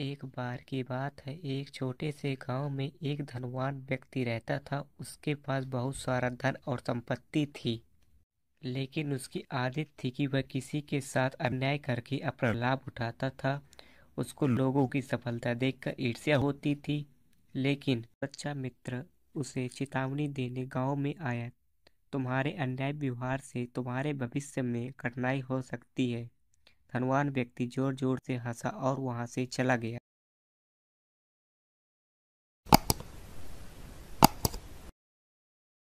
एक बार की बात है एक छोटे से गांव में एक धनवान व्यक्ति रहता था उसके पास बहुत सारा धन और संपत्ति थी लेकिन उसकी आदत थी कि वह किसी के साथ अन्याय करके अपना लाभ उठाता था उसको लोगों की सफलता देखकर ईर्ष्या होती थी लेकिन सच्चा मित्र उसे चेतावनी देने गांव में आया तुम्हारे अन्याय व्यवहार से तुम्हारे भविष्य में कठिनाई हो सकती है धनवान व्यक्ति जोर जोर से हंसा और वहां से चला गया